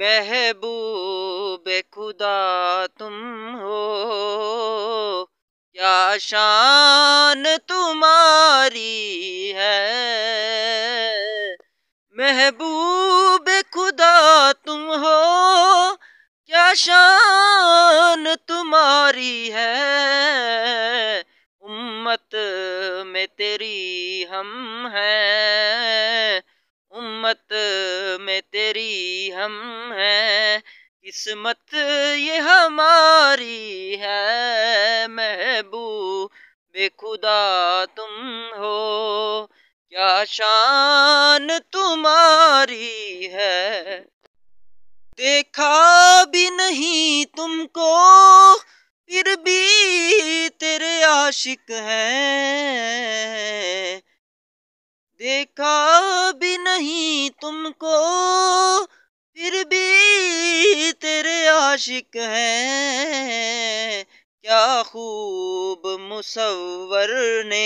महबूब खुदा तुम हो क्या शान तुम्हारी है महबूब खुदा तुम हो क्या शान तुम्हारी है उम्मत में तेरी हम हैं उम्मत में तेरी हम हैं किस्मत ये हमारी है महबू बेखुदा तुम हो क्या शान तुम्हारी है देखा भी नहीं तुमको फिर भी तेरे आशिक हैं देखा भी आशिक है क्या खूब मुसवर ने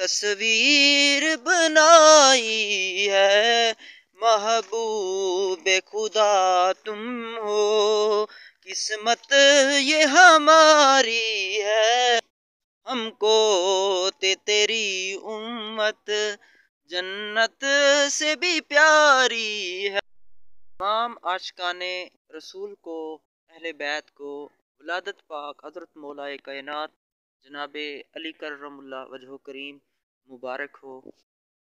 तस्वीर बनाई है महबूब खुदा तुम हो किस्मत ये हमारी है हमको ते तेरी उम्मत जन्नत से भी प्यारी तमाम आशकान रसूल को अहल बैत को वलादत पाक हजरत मौलाए कायनत जनाब अली करमल्ला वजह करीम मुबारक हो